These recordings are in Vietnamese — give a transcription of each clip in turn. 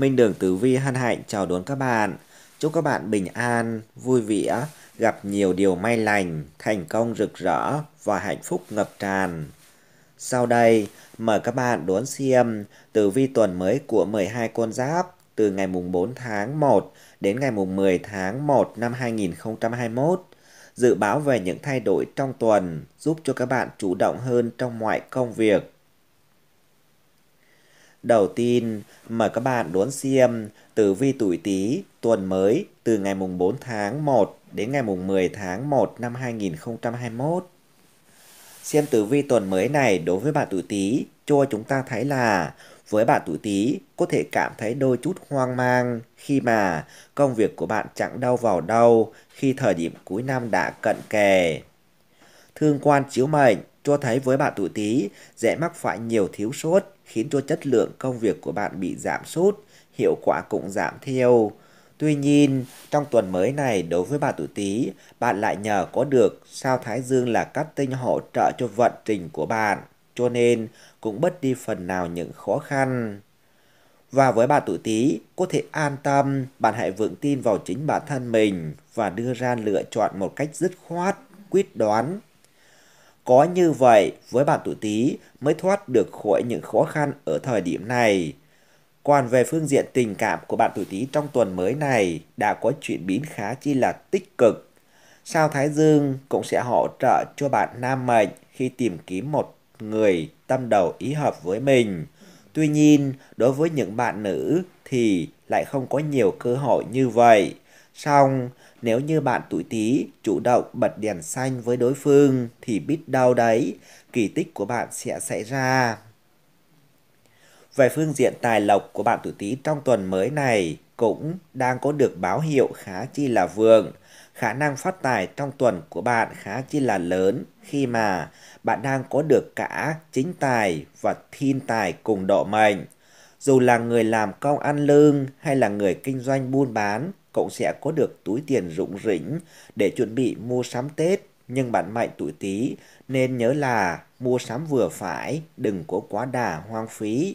Minh Đường Tử Vi hân hạnh chào đón các bạn. Chúc các bạn bình an, vui vẻ, gặp nhiều điều may lành, thành công rực rỡ và hạnh phúc ngập tràn. Sau đây, mời các bạn đón xem tử vi tuần mới của 12 con giáp từ ngày mùng 4 tháng 1 đến ngày mùng 10 tháng 1 năm 2021. Dự báo về những thay đổi trong tuần giúp cho các bạn chủ động hơn trong mọi công việc Đầu tiên, mời các bạn đón xem tử vi tuổi Tý tuần mới từ ngày mùng 4 tháng 1 đến ngày mùng 10 tháng 1 năm 2021. Xem tử vi tuần mới này đối với bạn tuổi Tý cho chúng ta thấy là với bạn tuổi Tý có thể cảm thấy đôi chút hoang mang khi mà công việc của bạn chẳng đâu vào đâu khi thời điểm cuối năm đã cận kề. Thương quan chiếu mệnh cho thấy với bạn tuổi Tý dễ mắc phải nhiều thiếu sót khiến cho chất lượng công việc của bạn bị giảm sút, hiệu quả cũng giảm theo. Tuy nhiên, trong tuần mới này đối với bà tuổi Tý, bạn lại nhờ có được sao Thái Dương là cát tinh hỗ trợ cho vận trình của bạn, cho nên cũng bớt đi phần nào những khó khăn. Và với bà tuổi Tý, có thể an tâm, bạn hãy vững tin vào chính bản thân mình và đưa ra lựa chọn một cách dứt khoát, quyết đoán có như vậy, với bạn tuổi Tý mới thoát được khỏi những khó khăn ở thời điểm này. Còn về phương diện tình cảm của bạn tuổi Tý trong tuần mới này đã có chuyển biến khá chi là tích cực. Sao Thái Dương cũng sẽ hỗ trợ cho bạn nam mệnh khi tìm kiếm một người tâm đầu ý hợp với mình. Tuy nhiên, đối với những bạn nữ thì lại không có nhiều cơ hội như vậy. Song, nếu như bạn tuổi Tý chủ động bật đèn xanh với đối phương thì biết đâu đấy kỳ tích của bạn sẽ xảy ra. Về phương diện tài lộc của bạn tuổi Tý trong tuần mới này cũng đang có được báo hiệu khá chi là vượng. Khả năng phát tài trong tuần của bạn khá chi là lớn khi mà bạn đang có được cả chính tài và thiên tài cùng độ mệnh. Dù là người làm công ăn lương hay là người kinh doanh buôn bán cậu sẽ có được túi tiền rủng rỉnh để chuẩn bị mua sắm Tết. Nhưng bạn mạnh tuổi tí nên nhớ là mua sắm vừa phải, đừng có quá đà hoang phí.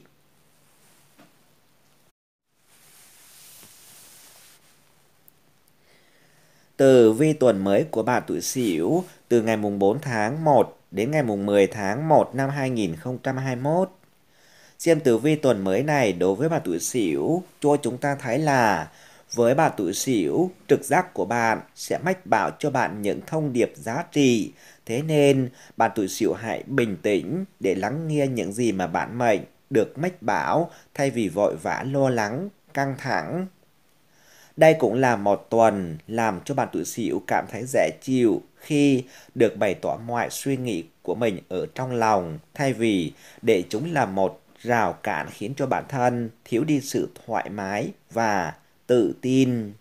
Từ vi tuần mới của bạn tuổi Sửu từ ngày mùng 4 tháng 1 đến ngày mùng 10 tháng 1 năm 2021. Xem tử vi tuần mới này đối với bạn tuổi Sửu cho chúng ta thấy là với bà tuổi sửu trực giác của bạn sẽ mách bảo cho bạn những thông điệp giá trị. Thế nên, bạn tuổi sửu hãy bình tĩnh để lắng nghe những gì mà bạn mệnh được mách bảo thay vì vội vã lo lắng, căng thẳng. Đây cũng là một tuần làm cho bạn tuổi sửu cảm thấy dễ chịu khi được bày tỏ mọi suy nghĩ của mình ở trong lòng thay vì để chúng là một rào cản khiến cho bản thân thiếu đi sự thoải mái và tự tin.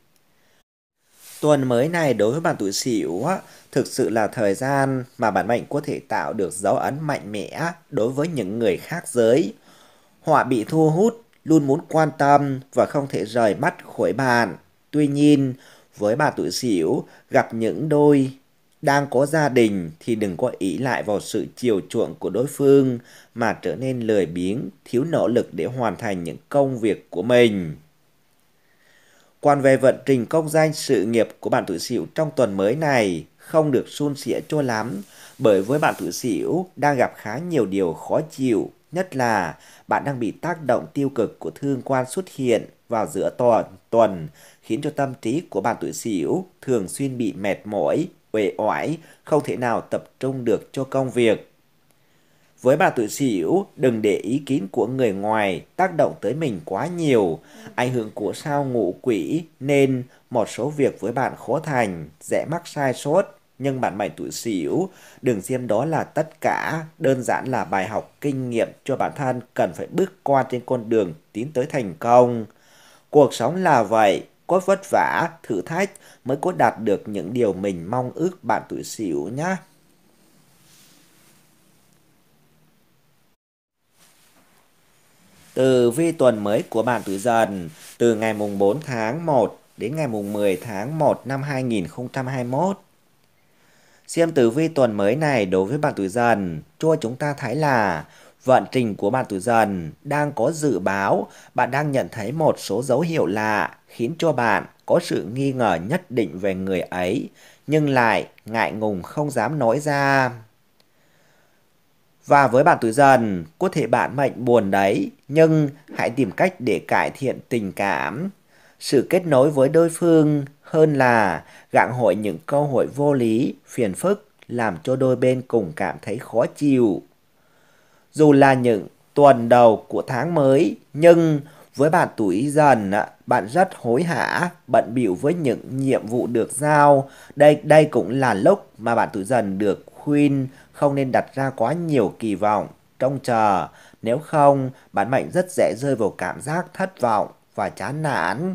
Tuần mới này đối với bạn tuổi sửu thực sự là thời gian mà bản mệnh có thể tạo được dấu ấn mạnh mẽ đối với những người khác giới. Họ bị thu hút, luôn muốn quan tâm và không thể rời mắt khỏi bạn. Tuy nhiên, với bà tuổi sửu gặp những đôi đang có gia đình thì đừng có ý lại vào sự chiều chuộng của đối phương mà trở nên lười biếng, thiếu nỗ lực để hoàn thành những công việc của mình. Còn về vận trình công danh sự nghiệp của bạn tuổi Sửu trong tuần mới này không được suôn sẻ cho lắm, bởi với bạn tuổi Sửu đang gặp khá nhiều điều khó chịu, nhất là bạn đang bị tác động tiêu cực của thương quan xuất hiện vào giữa tuần, tuần khiến cho tâm trí của bạn tuổi Sửu thường xuyên bị mệt mỏi, uể oải, không thể nào tập trung được cho công việc với bà tuổi xỉu, đừng để ý kiến của người ngoài tác động tới mình quá nhiều, ảnh hưởng của sao ngũ quỷ nên một số việc với bạn khó thành, dễ mắc sai sót. Nhưng bạn mệnh tuổi xỉu, đừng xem đó là tất cả, đơn giản là bài học kinh nghiệm cho bản thân cần phải bước qua trên con đường tiến tới thành công. Cuộc sống là vậy, có vất vả, thử thách mới có đạt được những điều mình mong ước bạn tuổi xỉu nhé. từ vi tuần mới của bạn tuổi dần từ ngày mùng 4 tháng 1 đến ngày mùng 10 tháng 1 năm 2021. Xem tử vi tuần mới này đối với bạn tuổi dần, cho chúng ta thấy là vận trình của bạn tuổi dần đang có dự báo, bạn đang nhận thấy một số dấu hiệu lạ khiến cho bạn có sự nghi ngờ nhất định về người ấy, nhưng lại ngại ngùng không dám nói ra. Và với bạn tuổi dần, có thể bạn mệnh buồn đấy, nhưng hãy tìm cách để cải thiện tình cảm. Sự kết nối với đối phương hơn là gặng hội những câu hỏi vô lý, phiền phức làm cho đôi bên cùng cảm thấy khó chịu. Dù là những tuần đầu của tháng mới, nhưng với bạn tuổi dần, bạn rất hối hả, bận bịu với những nhiệm vụ được giao. Đây đây cũng là lúc mà bạn tuổi dần được khuyên không nên đặt ra quá nhiều kỳ vọng, trông chờ, nếu không bản mệnh rất dễ rơi vào cảm giác thất vọng và chán nản.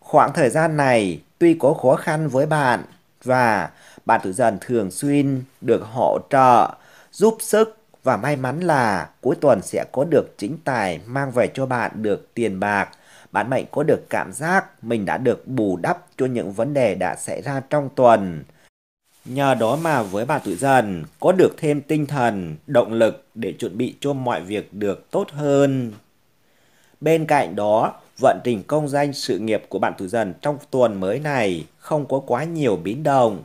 Khoảng thời gian này tuy có khó khăn với bạn và bạn tuổi dần thường xuyên được hỗ trợ, giúp sức và may mắn là cuối tuần sẽ có được chính tài mang về cho bạn được tiền bạc. Bạn mệnh có được cảm giác mình đã được bù đắp cho những vấn đề đã xảy ra trong tuần. Nhờ đó mà với bà tuổi dần có được thêm tinh thần, động lực để chuẩn bị cho mọi việc được tốt hơn. Bên cạnh đó, vận trình công danh sự nghiệp của bạn tuổi dần trong tuần mới này không có quá nhiều biến động.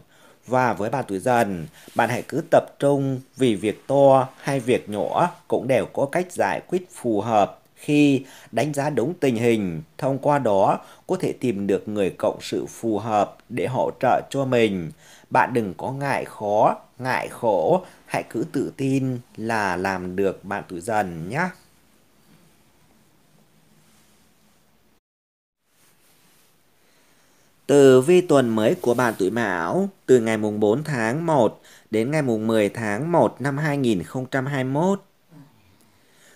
Và với bạn tuổi dần, bạn hãy cứ tập trung vì việc to hay việc nhỏ cũng đều có cách giải quyết phù hợp khi đánh giá đúng tình hình, thông qua đó có thể tìm được người cộng sự phù hợp để hỗ trợ cho mình. Bạn đừng có ngại khó, ngại khổ, hãy cứ tự tin là làm được bạn tuổi dần nhé. Từ vi tuần mới của bạn tuổi Mão từ ngày mùng 4 tháng 1 đến ngày mùng 10 tháng 1 năm 2021.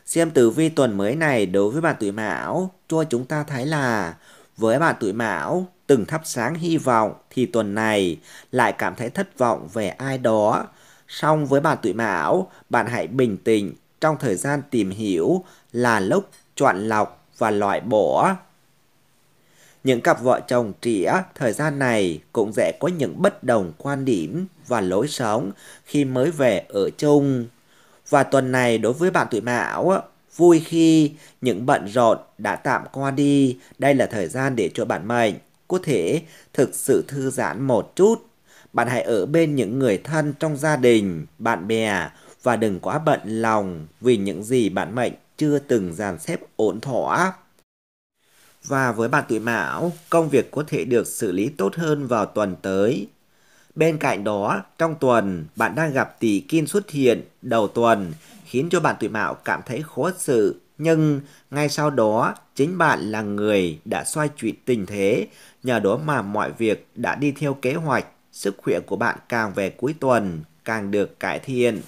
Xem tử vi tuần mới này đối với bạn tuổi Mão, cho chúng ta thấy là với bạn tuổi Mão từng thắp sáng hy vọng thì tuần này lại cảm thấy thất vọng về ai đó. Song với bạn tuổi mão, bạn hãy bình tĩnh trong thời gian tìm hiểu là lúc chọn lọc và loại bỏ. Những cặp vợ chồng trĩa thời gian này cũng dễ có những bất đồng quan điểm và lối sống khi mới về ở chung. Và tuần này đối với bạn tuổi mão, vui khi những bận rộn đã tạm qua đi, đây là thời gian để cho bạn mệnh có thể thực sự thư giãn một chút. Bạn hãy ở bên những người thân trong gia đình, bạn bè và đừng quá bận lòng vì những gì bạn mệnh chưa từng dàn xếp ổn thỏa. Và với bạn tuổi mão, công việc có thể được xử lý tốt hơn vào tuần tới. Bên cạnh đó, trong tuần, bạn đang gặp tỷ kim xuất hiện đầu tuần, khiến cho bạn tuổi mão cảm thấy khó xử nhưng ngay sau đó chính bạn là người đã xoay chuyển tình thế, nhờ đó mà mọi việc đã đi theo kế hoạch, sức khỏe của bạn càng về cuối tuần càng được cải thiện.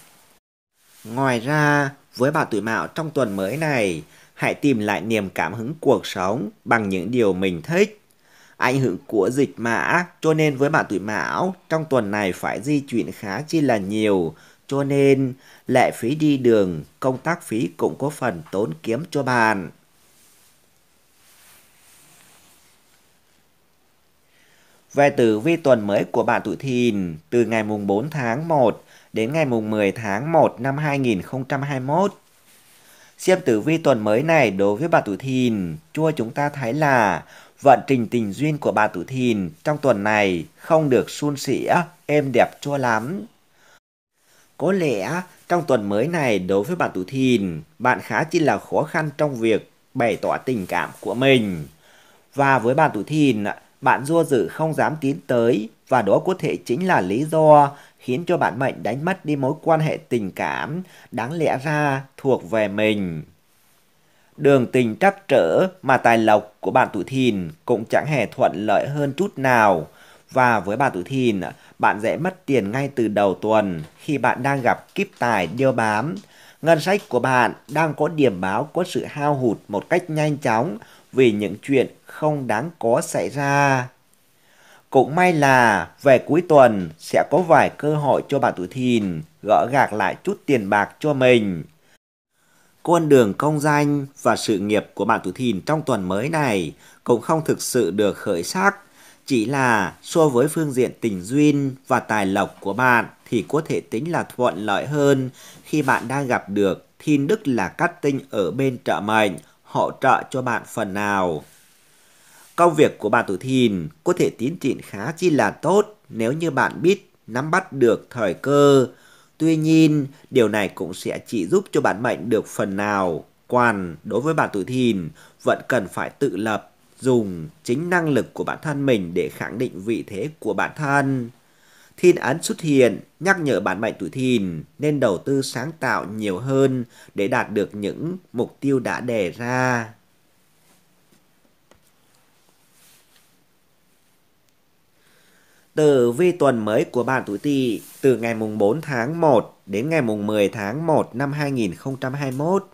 Ngoài ra, với bạn tuổi mạo trong tuần mới này, hãy tìm lại niềm cảm hứng cuộc sống bằng những điều mình thích. Ảnh hưởng của dịch mã, cho nên với bạn tuổi mão trong tuần này phải di chuyển khá chi là nhiều, cho nên, lệ phí đi đường, công tác phí cũng có phần tốn kiếm cho bạn. Về tử vi tuần mới của bạn tuổi thìn, từ ngày mùng 4 tháng 1 đến ngày mùng 10 tháng 1 năm 2021. Xem tử vi tuần mới này đối với bạn tuổi thìn, cho chúng ta thấy là vận trình tình duyên của bạn tuổi thìn trong tuần này không được suôn sẻ, êm đẹp cho lắm. Có lẽ trong tuần mới này đối với bạn tuổi Thìn, bạn khá chi là khó khăn trong việc bày tỏ tình cảm của mình. Và với bạn tuổi Thìn, bạn do dự không dám tiến tới và đó có thể chính là lý do khiến cho bạn mệnh đánh mất đi mối quan hệ tình cảm đáng lẽ ra thuộc về mình. Đường tình trắc trở mà tài lộc của bạn tuổi thìn cũng chẳng hề thuận lợi hơn chút nào và với bạn tuổi thìn, bạn dễ mất tiền ngay từ đầu tuần khi bạn đang gặp kíp tài điêu bám. Ngân sách của bạn đang có điểm báo có sự hao hụt một cách nhanh chóng vì những chuyện không đáng có xảy ra. Cũng may là về cuối tuần sẽ có vài cơ hội cho bạn tuổi thìn gỡ gạc lại chút tiền bạc cho mình. Con đường công danh và sự nghiệp của bạn tuổi thìn trong tuần mới này cũng không thực sự được khởi sắc chỉ là so với phương diện tình duyên và tài lộc của bạn thì có thể tính là thuận lợi hơn khi bạn đang gặp được thiên đức là cát tinh ở bên trợ mệnh, hỗ trợ cho bạn phần nào. Công việc của bạn tuổi thìn có thể tiến triển khá chi là tốt nếu như bạn biết nắm bắt được thời cơ. Tuy nhiên, điều này cũng sẽ chỉ giúp cho bạn mệnh được phần nào. Còn đối với bạn tuổi thìn, vẫn cần phải tự lập dùng chính năng lực của bản thân mình để khẳng định vị thế của bản thân. Thiên ấn xuất hiện nhắc nhở bản mệnh tuổi thìn nên đầu tư sáng tạo nhiều hơn để đạt được những mục tiêu đã đề ra. Từ vi tuần mới của bạn tuổi Tỵ từ ngày mùng 4 tháng 1 đến ngày mùng 10 tháng 1 năm 2021.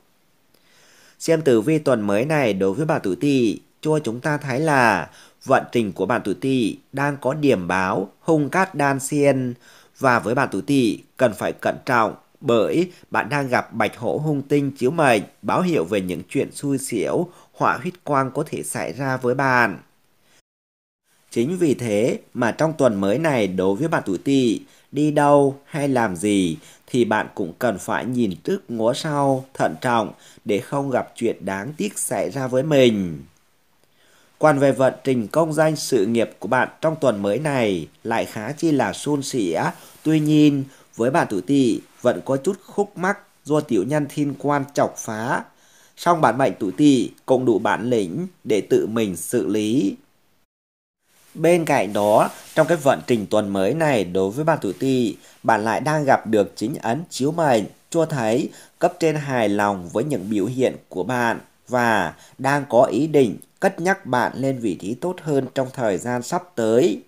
Xem tử vi tuần mới này đối với bạn tuổi Tỵ cho chúng ta thấy là vận trình của bạn tuổi tỵ đang có điểm báo hung cát đan xiên và với bạn tuổi tỵ cần phải cẩn trọng bởi bạn đang gặp bạch hổ hung tinh chiếu mệnh báo hiệu về những chuyện xui xẻo họa huyết quang có thể xảy ra với bạn. Chính vì thế mà trong tuần mới này đối với bạn tuổi tỵ, đi đâu hay làm gì thì bạn cũng cần phải nhìn trước ngó sau, thận trọng để không gặp chuyện đáng tiếc xảy ra với mình quan về vận trình công danh sự nghiệp của bạn trong tuần mới này lại khá chi là suôn sẻ. Tuy nhiên, với bạn tuổi tỵ vẫn có chút khúc mắc do tiểu nhân thiên quan chọc phá. Song bản mệnh tuổi tỵ cũng đủ bản lĩnh để tự mình xử lý. Bên cạnh đó, trong cái vận trình tuần mới này đối với bạn tuổi tỵ, bạn lại đang gặp được chính ấn chiếu mệnh cho thấy cấp trên hài lòng với những biểu hiện của bạn và đang có ý định cất nhắc bạn lên vị trí tốt hơn trong thời gian sắp tới.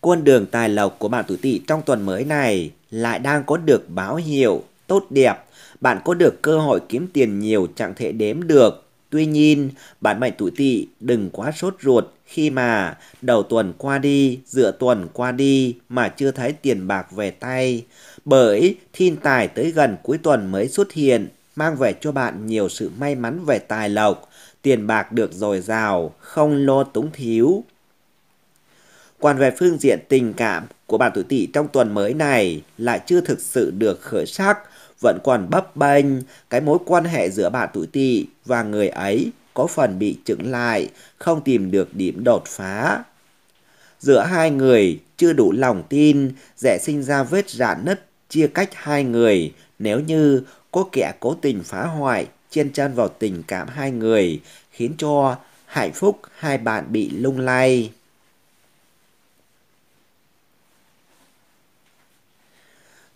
Con đường tài lộc của bạn tuổi tỵ trong tuần mới này lại đang có được báo hiệu tốt đẹp. Bạn có được cơ hội kiếm tiền nhiều chẳng thể đếm được. Tuy nhiên, bạn mệnh tuổi tỵ đừng quá sốt ruột khi mà đầu tuần qua đi, giữa tuần qua đi mà chưa thấy tiền bạc về tay. Bởi thiên tài tới gần cuối tuần mới xuất hiện mang về cho bạn nhiều sự may mắn về tài lộc, tiền bạc được dồi dào, không lo túng thiếu. Còn về phương diện tình cảm của bạn tuổi tỵ trong tuần mới này lại chưa thực sự được khởi sắc, vẫn còn bấp bênh, cái mối quan hệ giữa bạn tuổi tỵ và người ấy có phần bị chững lại, không tìm được điểm đột phá. Giữa hai người chưa đủ lòng tin, dễ sinh ra vết rạn nứt chia cách hai người nếu như có kẻ cố tình phá hoại, chen chân vào tình cảm hai người, khiến cho hạnh phúc hai bạn bị lung lay.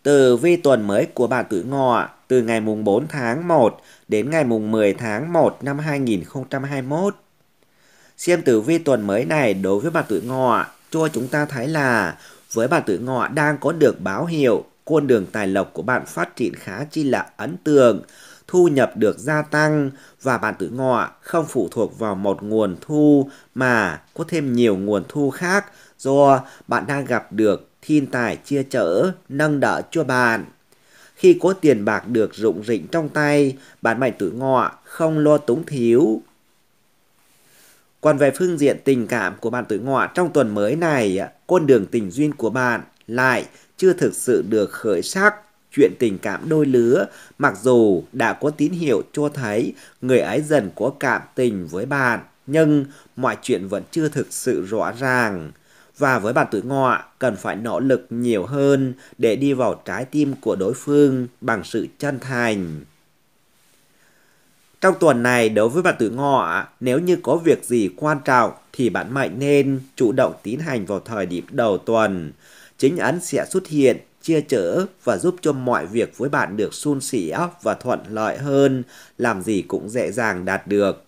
Từ vi tuần mới của bạn tuổi ngọ từ ngày mùng 4 tháng 1 đến ngày mùng 10 tháng 1 năm 2021. Xem tử vi tuần mới này đối với bạn tuổi ngọ cho chúng ta thấy là với bạn tuổi ngọ đang có được báo hiệu con đường tài lộc của bạn phát triển khá chi là ấn tượng, thu nhập được gia tăng và bạn tuổi ngọ không phụ thuộc vào một nguồn thu mà có thêm nhiều nguồn thu khác do bạn đang gặp được thiên tài chia chở, nâng đỡ cho bạn. Khi có tiền bạc được rụng rịnh trong tay, bạn mệnh tuổi ngọ không lo túng thiếu. Còn về phương diện tình cảm của bạn tuổi ngọ trong tuần mới này, con đường tình duyên của bạn lại – chưa thực sự được khởi sắc chuyện tình cảm đôi lứa, mặc dù đã có tín hiệu cho thấy người ấy dần có cảm tình với bạn, nhưng mọi chuyện vẫn chưa thực sự rõ ràng. Và với bạn tuổi ngọ, cần phải nỗ lực nhiều hơn để đi vào trái tim của đối phương bằng sự chân thành. Trong tuần này, đối với bạn tuổi ngọ, nếu như có việc gì quan trọng thì bạn mạnh nên chủ động tiến hành vào thời điểm đầu tuần chính ấn sẽ xuất hiện, chia chở và giúp cho mọi việc với bạn được suôn sẻ và thuận lợi hơn, làm gì cũng dễ dàng đạt được.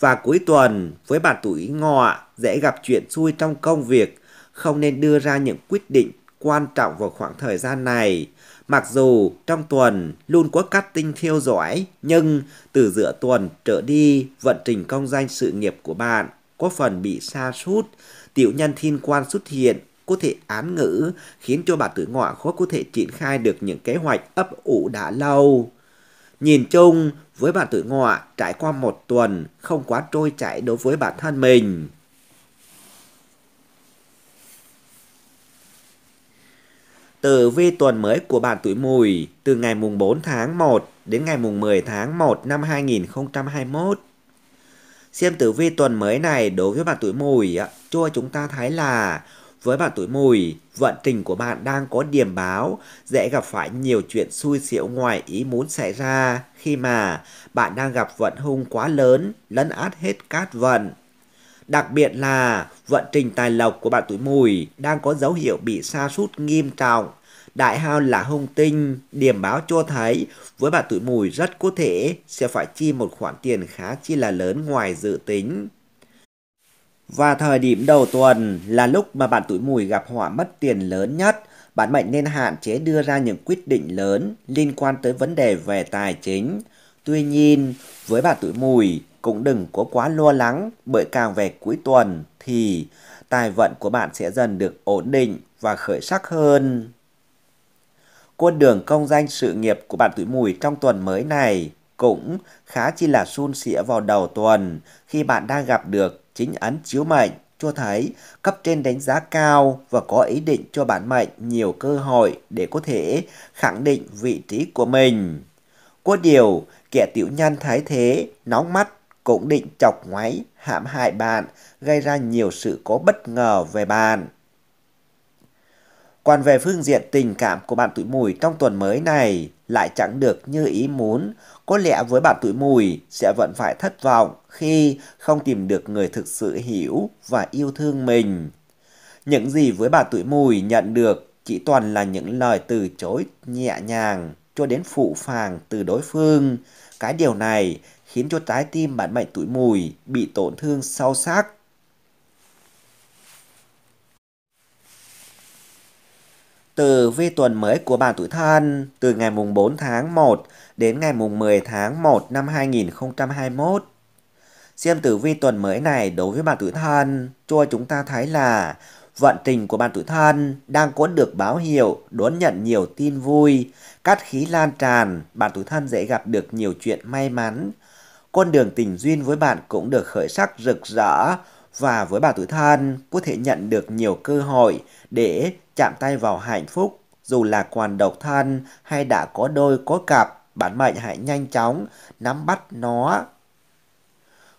Và cuối tuần, với bạn tuổi ngọ, dễ gặp chuyện xui trong công việc, không nên đưa ra những quyết định quan trọng vào khoảng thời gian này. Mặc dù trong tuần luôn có cắt tinh theo dõi, nhưng từ giữa tuần trở đi, vận trình công danh sự nghiệp của bạn có phần bị sa sút tiểu nhân thiên quan xuất hiện có thể án ngữ, khiến cho bà tử ngọ khó có thể triển khai được những kế hoạch ấp ủ đã lâu. Nhìn chung, với bà tử ngọ, trải qua một tuần không quá trôi chảy đối với bản thân mình. Tử vi tuần mới của bạn tuổi mùi từ ngày mùng 4 tháng 1 đến ngày mùng 10 tháng 1 năm 2021. Xem tử vi tuần mới này đối với bạn tuổi mùi cho chúng ta thấy là với bạn tuổi mùi, vận trình của bạn đang có điểm báo, dễ gặp phải nhiều chuyện xui xẻo ngoài ý muốn xảy ra khi mà bạn đang gặp vận hung quá lớn, lấn át hết cát vận. Đặc biệt là vận trình tài lộc của bạn tuổi mùi đang có dấu hiệu bị sa sút nghiêm trọng. Đại hao là hung tinh, điểm báo cho thấy với bạn tuổi mùi rất có thể sẽ phải chi một khoản tiền khá chi là lớn ngoài dự tính và thời điểm đầu tuần là lúc mà bạn tuổi mùi gặp họa mất tiền lớn nhất, bạn mệnh nên hạn chế đưa ra những quyết định lớn liên quan tới vấn đề về tài chính. Tuy nhiên, với bạn tuổi mùi cũng đừng có quá lo lắng bởi càng về cuối tuần thì tài vận của bạn sẽ dần được ổn định và khởi sắc hơn. Con đường công danh sự nghiệp của bạn tuổi mùi trong tuần mới này cũng khá chi là suôn sẻ vào đầu tuần khi bạn đang gặp được chính án chiếu mệnh cho thấy cấp trên đánh giá cao và có ý định cho bản mệnh nhiều cơ hội để có thể khẳng định vị trí của mình. Có điều, kẻ tiểu nhân thái thế, nóng mắt cũng định chọc ngoáy, hãm hại bạn, gây ra nhiều sự có bất ngờ về bạn. Còn về phương diện tình cảm của bạn tuổi mùi trong tuần mới này lại chẳng được như ý muốn, có lẽ với bạn tuổi mùi sẽ vẫn phải thất vọng khi không tìm được người thực sự hiểu và yêu thương mình. Những gì với bạn tuổi mùi nhận được chỉ toàn là những lời từ chối nhẹ nhàng cho đến phụ phàng từ đối phương. Cái điều này khiến cho trái tim bạn mệnh tuổi mùi bị tổn thương sâu sắc từ vi tuần mới của bạn tuổi thân từ ngày mùng 4 tháng 1 đến ngày mùng 10 tháng 1 năm 2021. Xem tử vi tuần mới này đối với bạn tuổi thân, cho chúng ta thấy là vận trình của bạn tuổi thân đang có được báo hiệu đón nhận nhiều tin vui, cát khí lan tràn, bạn tuổi thân dễ gặp được nhiều chuyện may mắn. Con đường tình duyên với bạn cũng được khởi sắc rực rỡ và với bà tuổi thân có thể nhận được nhiều cơ hội để chạm tay vào hạnh phúc, dù là còn độc thân hay đã có đôi có cặp, bản mệnh hãy nhanh chóng nắm bắt nó.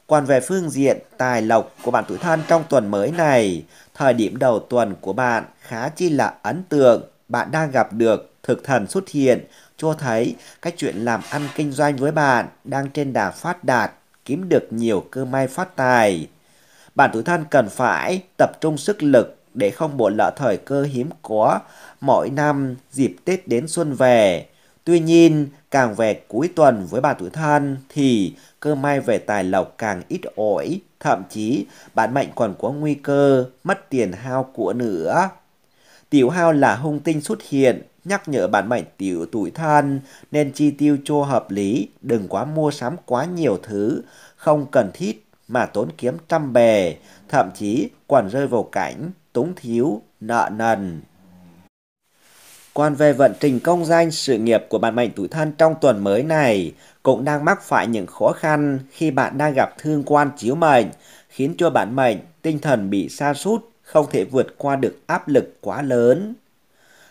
Còn về phương diện tài lộc của bạn tuổi thân trong tuần mới này, thời điểm đầu tuần của bạn khá chi là ấn tượng, bạn đang gặp được thực thần xuất hiện, cho thấy cái chuyện làm ăn kinh doanh với bạn đang trên đà phát đạt, kiếm được nhiều cơ may phát tài. Bạn tuổi thân cần phải tập trung sức lực để không bỏ lỡ thời cơ hiếm có mỗi năm dịp Tết đến xuân về. Tuy nhiên, càng về cuối tuần với bà tuổi thân thì cơ may về tài lộc càng ít ỏi, thậm chí bản mệnh còn có nguy cơ mất tiền hao của nữa. Tiểu hao là hung tinh xuất hiện, nhắc nhở bản mệnh tiểu tuổi thân nên chi tiêu cho hợp lý, đừng quá mua sắm quá nhiều thứ, không cần thiết mà tốn kiếm trăm bề, thậm chí còn rơi vào cảnh túng thiếu, nợ nần. Quan về vận trình công danh sự nghiệp của bạn mệnh tuổi thân trong tuần mới này cũng đang mắc phải những khó khăn khi bạn đang gặp thương quan chiếu mệnh, khiến cho bạn mệnh tinh thần bị sa sút, không thể vượt qua được áp lực quá lớn.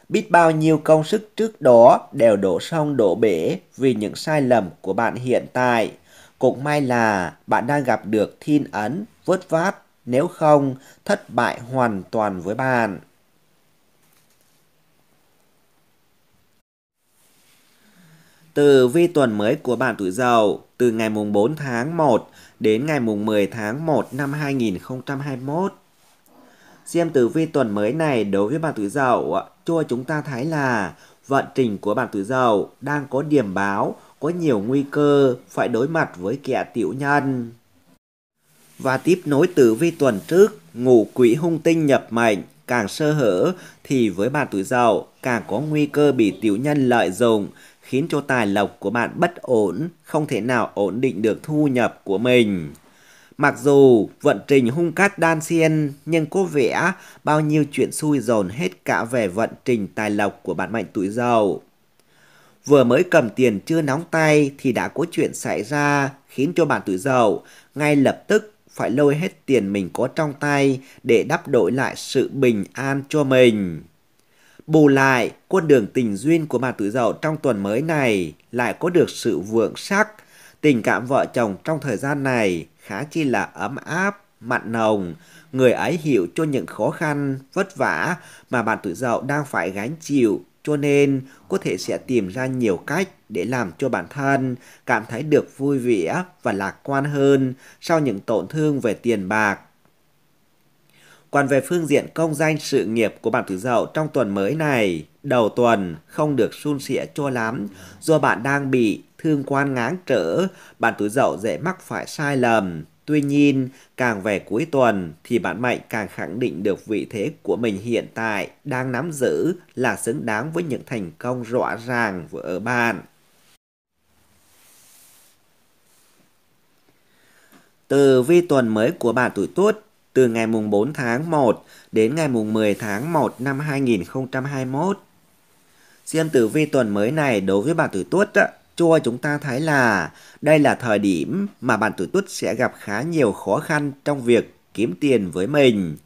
Biết bao nhiêu công sức trước đó đều đổ sông đổ bể vì những sai lầm của bạn hiện tại. Cũng may là bạn đang gặp được thiên ấn, vớt vát nếu không thất bại hoàn toàn với bạn. Từ vi tuần mới của bạn tuổi Dậu từ ngày mùng 4 tháng 1 đến ngày mùng 10 tháng 1 năm 2021. Xem tử vi tuần mới này đối với bạn tuổi Dậu, cho chúng ta thấy là vận trình của bạn tuổi Dậu đang có điểm báo có nhiều nguy cơ phải đối mặt với kẻ tiểu nhân và tiếp nối từ vi tuần trước, ngũ quỷ hung tinh nhập mạnh, càng sơ hở thì với bạn tuổi giàu càng có nguy cơ bị tiểu nhân lợi dụng, khiến cho tài lộc của bạn bất ổn, không thể nào ổn định được thu nhập của mình. Mặc dù vận trình hung cát đan xiên, nhưng có vẻ bao nhiêu chuyện xui dồn hết cả về vận trình tài lộc của bạn mạnh tuổi giàu. Vừa mới cầm tiền chưa nóng tay thì đã có chuyện xảy ra khiến cho bạn tuổi giàu ngay lập tức phải lôi hết tiền mình có trong tay để đắp đổi lại sự bình an cho mình. Bù lại, con đường tình duyên của bà tự dậu trong tuần mới này lại có được sự vượng sắc. Tình cảm vợ chồng trong thời gian này khá chi là ấm áp, mặn nồng. Người ấy hiểu cho những khó khăn, vất vả mà bạn tuổi dậu đang phải gánh chịu cho nên, có thể sẽ tìm ra nhiều cách để làm cho bản thân cảm thấy được vui vẻ và lạc quan hơn sau những tổn thương về tiền bạc. Còn về phương diện công danh sự nghiệp của bạn tử dậu trong tuần mới này, đầu tuần không được suôn sẻ cho lắm do bạn đang bị thương quan ngáng trở, bạn tuổi dậu dễ mắc phải sai lầm, Tuy nhiên, càng về cuối tuần thì bạn mệnh càng khẳng định được vị thế của mình hiện tại đang nắm giữ là xứng đáng với những thành công rõ ràng vừa ở bạn. Từ vi tuần mới của bạn tuổi tuất từ ngày mùng 4 tháng 1 đến ngày mùng 10 tháng 1 năm 2021. Xem tử vi tuần mới này đối với bạn tuổi tuất cho chúng ta thấy là đây là thời điểm mà bạn tuổi tuất sẽ gặp khá nhiều khó khăn trong việc kiếm tiền với mình.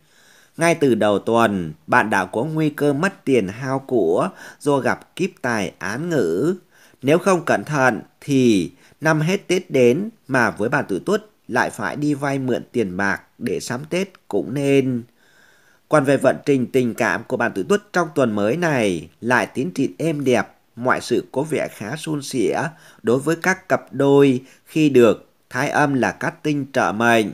Ngay từ đầu tuần, bạn đã có nguy cơ mất tiền hao của do gặp kiếp tài án ngữ. Nếu không cẩn thận thì năm hết Tết đến mà với bạn tuổi tuất lại phải đi vay mượn tiền bạc để sắm Tết cũng nên. Còn về vận trình tình cảm của bạn tuổi tuất trong tuần mới này lại tiến triển êm đẹp mọi sự có vẻ khá suôn sẻ đối với các cặp đôi khi được thái âm là cát tinh trợ mệnh.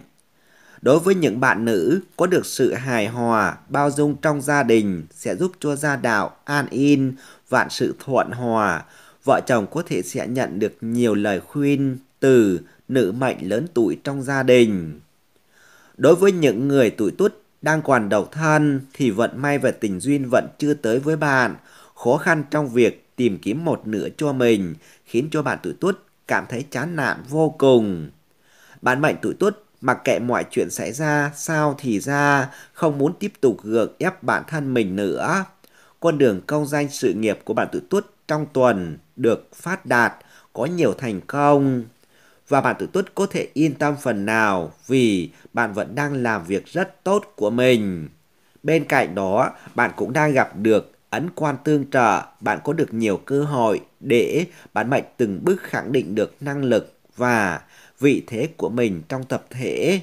Đối với những bạn nữ có được sự hài hòa, bao dung trong gia đình sẽ giúp cho gia đạo an yên, vạn sự thuận hòa. Vợ chồng có thể sẽ nhận được nhiều lời khuyên từ nữ mệnh lớn tuổi trong gia đình. Đối với những người tuổi tuất đang còn độc thân thì vận may và tình duyên vẫn chưa tới với bạn, khó khăn trong việc tìm kiếm một nửa cho mình, khiến cho bạn tuổi tuất cảm thấy chán nản vô cùng. Bạn mệnh tuổi tuất mặc kệ mọi chuyện xảy ra sao thì ra, không muốn tiếp tục gượng ép bản thân mình nữa. Con đường công danh sự nghiệp của bạn tuổi tuất trong tuần được phát đạt, có nhiều thành công. Và bạn tuổi tuất có thể yên tâm phần nào vì bạn vẫn đang làm việc rất tốt của mình. Bên cạnh đó, bạn cũng đang gặp được ấn quan tương trợ, bạn có được nhiều cơ hội để bạn mạnh từng bước khẳng định được năng lực và vị thế của mình trong tập thể.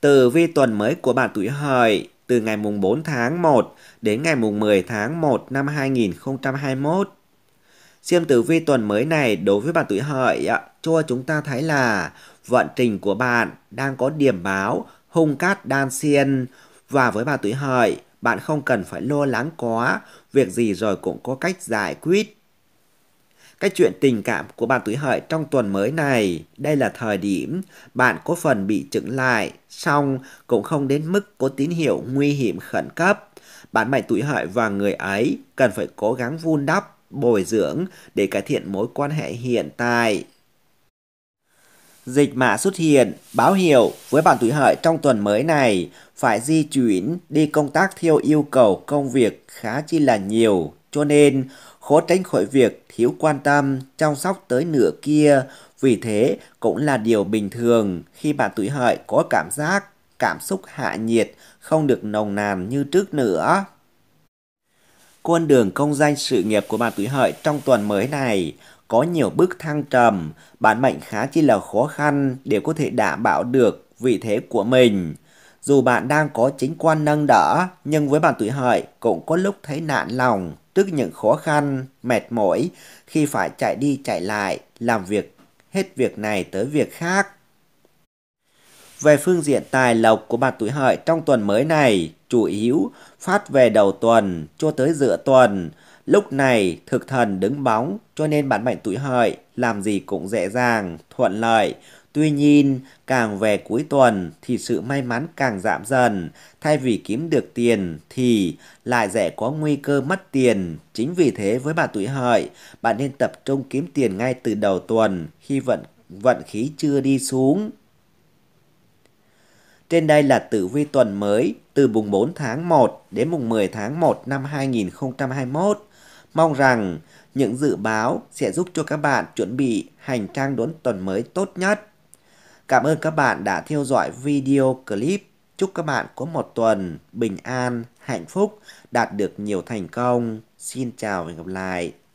Từ vi tuần mới của bạn tuổi hợi từ ngày mùng 4 tháng 1 đến ngày mùng 10 tháng 1 năm 2021. Xem tử vi tuần mới này đối với bạn tuổi hợi cho chúng ta thấy là vận trình của bạn đang có điểm báo hung cát đan xiên. Và với bà tuổi hợi, bạn không cần phải lo lắng quá, việc gì rồi cũng có cách giải quyết. Cái chuyện tình cảm của bạn tuổi hợi trong tuần mới này, đây là thời điểm bạn có phần bị chững lại, song cũng không đến mức có tín hiệu nguy hiểm khẩn cấp. Bạn mệnh tuổi hợi và người ấy cần phải cố gắng vun đắp, bồi dưỡng để cải thiện mối quan hệ hiện tại. Dịch mã xuất hiện, báo hiệu với bạn tuổi hợi trong tuần mới này phải di chuyển đi công tác theo yêu cầu công việc khá chi là nhiều, cho nên khó tránh khỏi việc thiếu quan tâm chăm sóc tới nửa kia. Vì thế cũng là điều bình thường khi bạn tuổi hợi có cảm giác cảm xúc hạ nhiệt không được nồng nàn như trước nữa. Con đường công danh sự nghiệp của bạn tuổi hợi trong tuần mới này có nhiều bước thăng trầm, bản mệnh khá chi là khó khăn để có thể đảm bảo được vị thế của mình. Dù bạn đang có chính quan nâng đỡ, nhưng với bạn tuổi hợi cũng có lúc thấy nạn lòng, tức những khó khăn, mệt mỏi khi phải chạy đi chạy lại, làm việc hết việc này tới việc khác. Về phương diện tài lộc của bạn tuổi hợi trong tuần mới này, chủ yếu phát về đầu tuần cho tới giữa tuần – Lúc này thực thần đứng bóng cho nên bạn mệnh tuổi hợi làm gì cũng dễ dàng, thuận lợi. Tuy nhiên, càng về cuối tuần thì sự may mắn càng giảm dần, thay vì kiếm được tiền thì lại dễ có nguy cơ mất tiền. Chính vì thế với bạn tuổi hợi, bạn nên tập trung kiếm tiền ngay từ đầu tuần khi vận vận khí chưa đi xuống. Trên đây là tử vi tuần mới từ mùng 4 tháng 1 đến mùng 10 tháng 1 năm 2021. Mong rằng những dự báo sẽ giúp cho các bạn chuẩn bị hành trang đón tuần mới tốt nhất. Cảm ơn các bạn đã theo dõi video clip. Chúc các bạn có một tuần bình an, hạnh phúc, đạt được nhiều thành công. Xin chào và hẹn gặp lại.